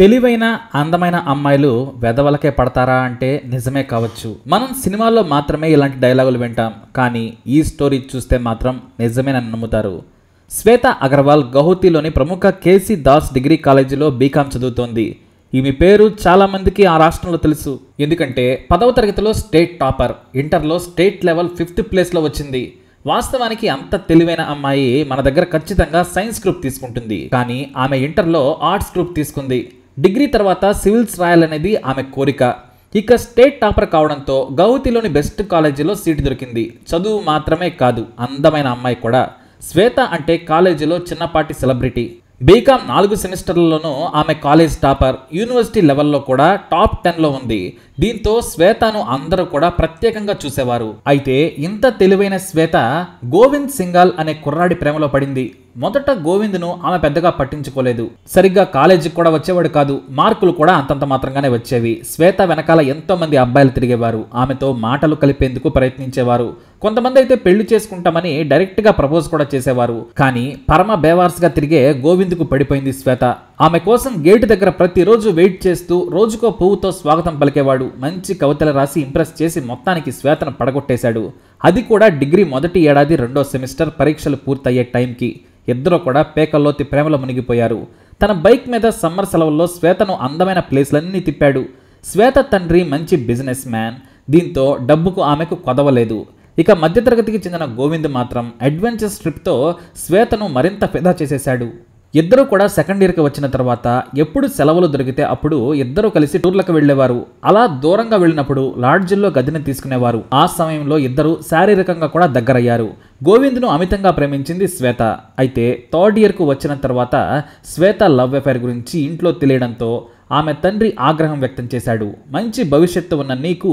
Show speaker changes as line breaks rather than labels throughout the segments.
తెలివైన అందమైన అమ్మాయిలు వెదవలకే పడతారా అంటే నిజమే కావచ్చు మనం సినిమాల్లో మాత్రమే ఇలాంటి డైలాగులు వింటాం కానీ ఈ స్టోరీ చూస్తే మాత్రం నిజమే నన్ను నమ్ముతారు శ్వేత అగర్వాల్ గౌహతిలోని ప్రముఖ కేసీ దాస్ డిగ్రీ కాలేజీలో బీకాం చదువుతోంది ఈమె పేరు చాలామందికి ఆ రాష్ట్రంలో తెలుసు ఎందుకంటే పదవ తరగతిలో స్టేట్ టాపర్ ఇంటర్లో స్టేట్ లెవెల్ ఫిఫ్త్ ప్లేస్లో వచ్చింది వాస్తవానికి అంత తెలివైన అమ్మాయి మన దగ్గర ఖచ్చితంగా సైన్స్ గ్రూప్ తీసుకుంటుంది కానీ ఆమె ఇంటర్లో ఆర్ట్స్ గ్రూప్ తీసుకుంది డిగ్రీ తర్వాత సివిల్స్ రాయాలనేది ఆమె కోరిక ఇక స్టేట్ టాపర్ కావడంతో గౌహతిలోని బెస్ట్ కాలేజీలో సీటు దొరికింది చదువు మాత్రమే కాదు అందమైన అమ్మాయి కూడా శ్వేత అంటే కాలేజీలో చిన్నపాటి సెలబ్రిటీ బీకామ్ నాలుగు సెమిస్టర్లలోనూ ఆమె కాలేజ్ టాపర్ యూనివర్సిటీ లెవెల్లో కూడా టాప్ టెన్లో ఉంది దీంతో శ్వేతను అందరూ కూడా ప్రత్యేకంగా చూసేవారు అయితే ఇంత తెలివైన శ్వేత గోవింద్ సింగాల్ అనే కుర్రాడి ప్రేమలో పడింది మొదట గోవింద్ను ఆమె పెద్దగా పట్టించుకోలేదు సరిగ్గా కాలేజీకి కూడా వచ్చేవాడు కాదు మార్కులు కూడా అంతంత మాత్రంగానే వచ్చేవి శ్వేత వెనకాల ఎంతో మంది అబ్బాయిలు తిరిగేవారు ఆమెతో మాటలు కలిపేందుకు ప్రయత్నించేవారు కొంతమంది అయితే పెళ్లి చేసుకుంటామని డైరెక్ట్గా ప్రపోజ్ కూడా చేసేవారు కానీ పరమ బేవార్స్గా తిరిగే గోవింద్కు పడిపోయింది శ్వేత ఆమె కోసం గేటు దగ్గర ప్రతిరోజు వెయిట్ చేస్తూ రోజుకో పువ్వుతో స్వాగతం పలికేవాడు మంచి కవితలు రాసి ఇంప్రెస్ చేసి మొత్తానికి శ్వేతను పడగొట్టేశాడు అది కూడా డిగ్రీ మొదటి ఏడాది రెండో సెమిస్టర్ పరీక్షలు పూర్తయ్యే టైంకి ఇద్దరు కూడా పేకల్లోతి ప్రేమలో మునిగిపోయారు తన బైక్ మీద సమ్మర్ సెలవుల్లో శ్వేతను అందమైన ప్లేస్లన్నీ తిప్పాడు శ్వేత తండ్రి మంచి బిజినెస్ మ్యాన్ దీంతో డబ్బుకు ఆమెకు కొదవలేదు ఇక మధ్యతరగతికి చెందిన గోవింద్ మాత్రం అడ్వెంచర్స్ ట్రిప్తో శ్వేతను మరింత ఫిదా చేసేశాడు ఇద్దరు కూడా సెకండ్ ఇయర్కి వచ్చిన తర్వాత ఎప్పుడు సెలవులు దొరికితే అప్పుడు ఇద్దరు కలిసి టూర్లకు వెళ్లేవారు అలా దూరంగా వెళ్ళినప్పుడు లాడ్జిల్లో గదిని తీసుకునేవారు ఆ సమయంలో ఇద్దరు శారీరకంగా కూడా దగ్గరయ్యారు గోవింద్ను అమితంగా ప్రేమించింది శ్వేత అయితే థర్డ్ ఇయర్కు వచ్చిన తర్వాత శ్వేత లవ్ అఫైర్ గురించి ఇంట్లో తెలియడంతో ఆమె తండ్రి ఆగ్రహం వ్యక్తం చేశాడు మంచి భవిష్యత్తు ఉన్న నీకు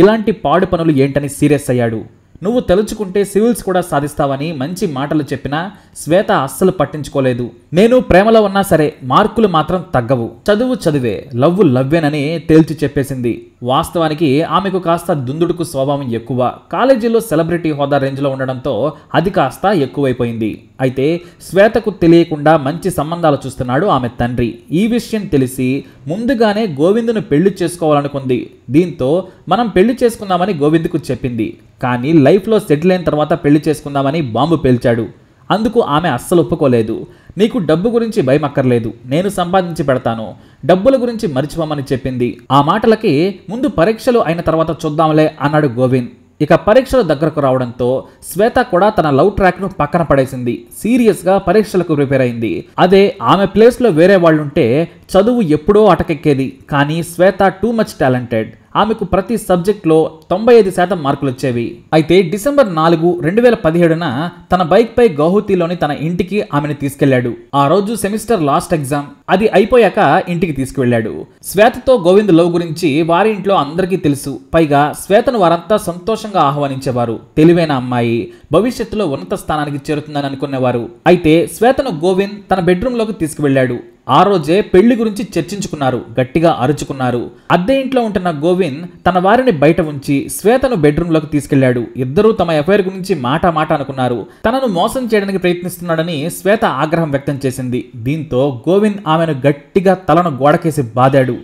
ఇలాంటి పాడు పనులు ఏంటని సీరియస్ అయ్యాడు నువ్వు తలుచుకుంటే సివిల్స్ కూడా సాధిస్తావని మంచి మాటలు చెప్పినా శ్వేత అస్సలు పట్టించుకోలేదు నేను ప్రేమలో ఉన్నా సరే మార్కులు మాత్రం తగ్గవు చదువు చదివే లవ్వు లవ్వేనని తేల్చి చెప్పేసింది వాస్తవానికి ఆమెకు కాస్త దుందుడుకు స్వభావం ఎక్కువ కాలేజీలో సెలబ్రిటీ హోదా రేంజ్లో ఉండడంతో అది కాస్త ఎక్కువైపోయింది అయితే శ్వేతకు తెలియకుండా మంచి సంబంధాలు చూస్తున్నాడు ఆమె తండ్రి ఈ విషయం తెలిసి ముందుగానే గోవిందును పెళ్లి చేసుకోవాలనుకుంది దీంతో మనం పెళ్లి చేసుకుందామని గోవింద్కు చెప్పింది కానీ లైఫ్లో సెటిల్ అయిన తర్వాత పెళ్లి చేసుకుందామని బాంబు పేల్చాడు అందుకు ఆమె అస్సలు ఒప్పుకోలేదు నీకు డబ్బు గురించి భయం అక్కర్లేదు నేను సంపాదించి పెడతాను డబ్బుల గురించి మరిచిపోమని చెప్పింది ఆ మాటలకి ముందు పరీక్షలు అయిన తర్వాత చూద్దాంలే అన్నాడు గోవింద్ ఇక పరీక్షలు దగ్గరకు రావడంతో శ్వేత కూడా తన లవ్ ట్రాక్ను పక్కన పడేసింది సీరియస్గా పరీక్షలకు ప్రిపేర్ అయింది అదే ఆమె ప్లేస్లో వేరే వాళ్ళుంటే చదువు ఎప్పుడో అటకెక్కేది కానీ శ్వేత టూ మచ్ టాలెంటెడ్ ఆమెకు ప్రతి సబ్జెక్ట్లో తొంభై ఐదు శాతం మార్కులు వచ్చేవి అయితే డిసెంబర్ నాలుగు రెండు వేల పదిహేడున తన బైక్పై గౌహతిలోని తన ఇంటికి ఆమెను తీసుకెళ్లాడు ఆ రోజు సెమిస్టర్ లాస్ట్ ఎగ్జామ్ అది అయిపోయాక ఇంటికి తీసుకువెళ్లాడు శ్వేతతో గోవింద్ లవ్ గురించి వారి ఇంట్లో అందరికీ తెలుసు పైగా శ్వేతను వారంతా సంతోషంగా ఆహ్వానించేవారు తెలివైన అమ్మాయి భవిష్యత్తులో ఉన్నత స్థానానికి చేరుతుందని అనుకునేవారు అయితే శ్వేతను గోవింద్ తన బెడ్రూమ్లోకి తీసుకువెళ్లాడు ఆ రోజే పెళ్లి గురించి చర్చించుకున్నారు గట్టిగా అరుచుకున్నారు అద్దె ఇంట్లో ఉంటున్న గోవింద్ తన వారిని బయట ఉంచి శ్వేతను బెడ్రూమ్లోకి తీసుకెళ్లాడు ఇద్దరూ తమ ఎఫ్ఐఆర్ గురించి మాట మాట అనుకున్నారు తనను మోసం చేయడానికి ప్రయత్నిస్తున్నాడని శ్వేత ఆగ్రహం వ్యక్తం చేసింది దీంతో గోవింద్ ఆమెను గట్టిగా తలను గోడకేసి బాదాడు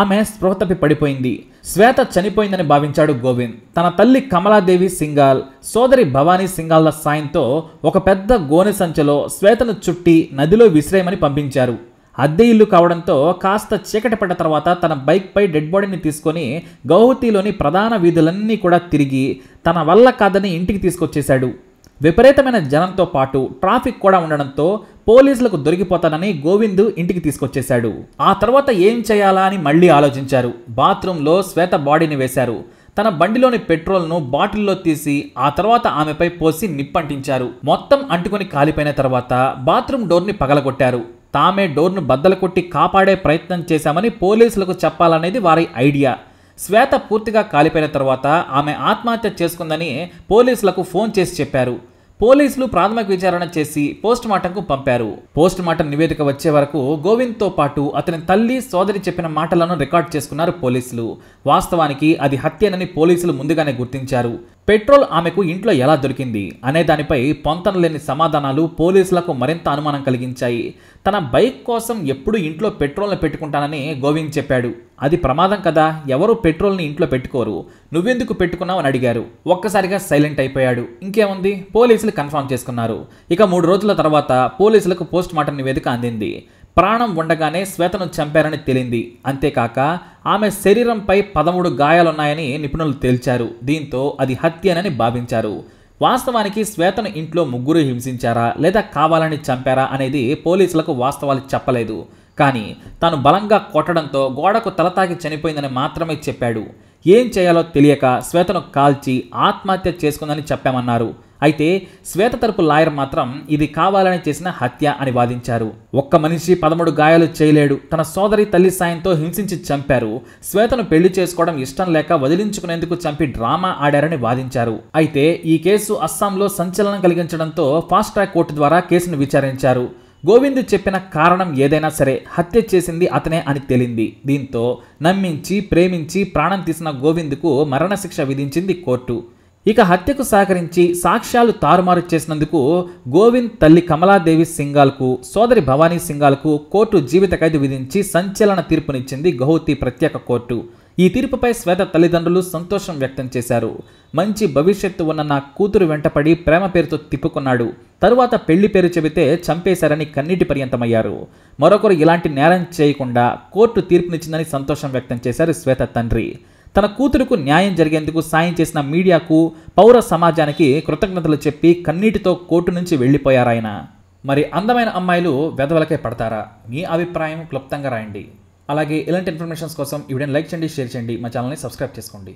ఆమె స్పృహ తప్పి పడిపోయింది శ్వేత చనిపోయిందని భావించాడు గోవింద్ తన తల్లి కమలాదేవి సింగాల్ సోదరి భవానీ సింగాల్ల సాయంతో ఒక పెద్ద గోనె సంచలో శ్వేతను చుట్టి నదిలో విసిరేయమని పంపించారు అద్దె ఇల్లు కావడంతో కాస్త చీకటి పడ్డ తర్వాత తన బైక్పై డెడ్ బాడీని తీసుకొని గౌహతిలోని ప్రధాన వీధులన్నీ కూడా తిరిగి తన వల్ల కాదని ఇంటికి తీసుకొచ్చేశాడు విపరీతమైన జనంతో పాటు ట్రాఫిక్ కూడా ఉండడంతో పోలీసులకు దొరికిపోతానని గోవింద్ ఇంటికి తీసుకొచ్చేశాడు ఆ తర్వాత ఏం చేయాలా అని మళ్ళీ ఆలోచించారు బాత్రూంలో శ్వేత బాడీని వేశారు తన బండిలోని పెట్రోల్ను బాటిల్లో తీసి ఆ తర్వాత ఆమెపై పోసి నిప్పంటించారు మొత్తం అంటుకుని కాలిపోయిన తర్వాత బాత్రూమ్ డోర్ని పగలగొట్టారు తామే డోర్ను బద్దలు కొట్టి కాపాడే ప్రయత్నం చేశామని పోలీసులకు చెప్పాలనేది వారి ఐడియా శ్వేత పూర్తిగా కాలిపోయిన తర్వాత ఆమె ఆత్మహత్య చేసుకుందని పోలీసులకు ఫోన్ చేసి చెప్పారు పోలీసులు ప్రాథమిక విచారణ చేసి పోస్ట్ మార్టంకు పంపారు పోస్ట్ మార్టం నివేదిక వచ్చే వరకు గోవింద్తో పాటు అతని తల్లి సోదరి చెప్పిన మాటలను రికార్డ్ చేసుకున్నారు పోలీసులు వాస్తవానికి అది హత్యనని పోలీసులు ముందుగానే గుర్తించారు పెట్రోల్ ఆమెకు ఇంట్లో ఎలా దొరికింది అనే దానిపై పొంతన లేని సమాధానాలు పోలీసులకు మరింత అనుమానం కలిగించాయి తన బైక్ కోసం ఎప్పుడు ఇంట్లో పెట్రోల్ని పెట్టుకుంటానని గోవింద్ చెప్పాడు అది ప్రమాదం కదా ఎవరు పెట్రోల్ని ఇంట్లో పెట్టుకోరు నువ్వెందుకు పెట్టుకున్నావు అని అడిగారు ఒక్కసారిగా సైలెంట్ అయిపోయాడు ఇంకేముంది పోలీసులు కన్ఫర్మ్ చేసుకున్నారు ఇక మూడు రోజుల తర్వాత పోలీసులకు పోస్ట్ మార్టం నివేదిక అందింది ప్రాణం ఉండగానే శ్వేతను చంపారని తేలింది అంతేకాక ఆమె శరీరంపై పదమూడు గాయాలున్నాయని నిపుణులు తేల్చారు దీంతో అది హత్యనని భావించారు వాస్తవానికి శ్వేతను ఇంట్లో ముగ్గురు హింసించారా లేదా కావాలని చంపారా అనేది పోలీసులకు వాస్తవాలు చెప్పలేదు కానీ తాను బలంగా కొట్టడంతో గోడకు తలతాకి చనిపోయిందని మాత్రమే చెప్పాడు ఏం చేయాలో తెలియక శ్వేతను కాల్చి ఆత్మహత్య చేసుకుందని చెప్పామన్నారు అయితే శ్వేత తరపు లాయర్ మాత్రం ఇది కావాలని చేసిన హత్య అని వాదించారు ఒక్క మనిషి పదమూడు గాయాలు చేయలేడు తన సోదరి తల్లి సాయంతో హింసించి చంపారు శ్వేతను పెళ్లి చేసుకోవడం ఇష్టం లేక వదిలించుకునేందుకు చంపి డ్రామా ఆడారని వాదించారు అయితే ఈ కేసు అస్సాంలో సంచలనం కలిగించడంతో ఫాస్ట్ ట్రాక్ కోర్టు ద్వారా కేసును విచారించారు గోవింద్ చెప్పిన కారణం ఏదైనా సరే హత్య చేసింది అతనే అని తెలింది దీంతో నమ్మించి ప్రేమించి ప్రాణం తీసిన గోవింద్కు మరణశిక్ష విధించింది కోర్టు ఇక హత్యకు సహకరించి సాక్ష్యాలు తారుమారు చేసినందుకు గోవింద్ తల్లి కమలాదేవి సింగాల్కు సోదరి భవానీ సింగాల్కు కోర్టు జీవిత ఖైదు విధించి సంచలన తీర్పునిచ్చింది గౌహతి ప్రత్యేక కోర్టు ఈ తీర్పుపై శ్వేత తల్లిదండ్రులు సంతోషం వ్యక్తం చేశారు మంచి భవిష్యత్తు ఉన్న నా కూతురు వెంటపడి ప్రేమ పేరుతో తిప్పుకున్నాడు తరువాత పెళ్లి పేరు చెబితే చంపేశారని కన్నీటి పర్యంతమయ్యారు మరొకరు ఇలాంటి నేరం చేయకుండా కోర్టు తీర్పునిచ్చిందని సంతోషం వ్యక్తం చేశారు శ్వేత తండ్రి తన కూతురుకు న్యాయం జరిగేందుకు సాయం చేసిన మీడియాకు పౌర సమాజానికి కృతజ్ఞతలు చెప్పి కన్నీటితో కోర్టు నుంచి వెళ్ళిపోయారాయన మరి అందమైన అమ్మాయిలు వెధవలకే పడతారా మీ అభిప్రాయం క్లుప్తంగా రాయండి అలాగే ఇలాంటి ఇన్ఫర్మేషన్స్ కోసం ఈ వీడియోని లైక్ చేయండి షేర్ చేయండి మా ఛానల్ని సబ్స్క్రైబ్ చేసుకోండి